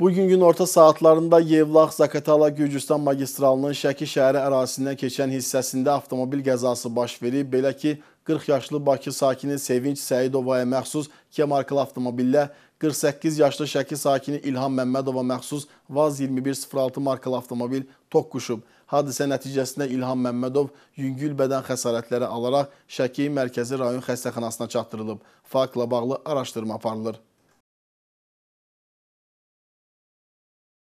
Bugün gün orta saatlarında Yevlax-Zakatala-Gürcüstan magistralının Şəki şəhəri ərazisindən keçən hissəsində avtomobil qəzası baş verib. Belə ki, 40 yaşlı Bakı sakini Sevinç Səyidovaya məxsus Kemarklı avtomobillə 48 yaşlı Şəki sakini İlham Məmmədova məxsus Vaz 2106 markalı avtomobil toqquşub. Hadisə nəticəsində İlham Məmmədov yüngül bədən xəsarətləri alaraq Şəki mərkəzi rayon xəstəxanasına çatdırılıb. Faktla bağlı araşdırma aparılır.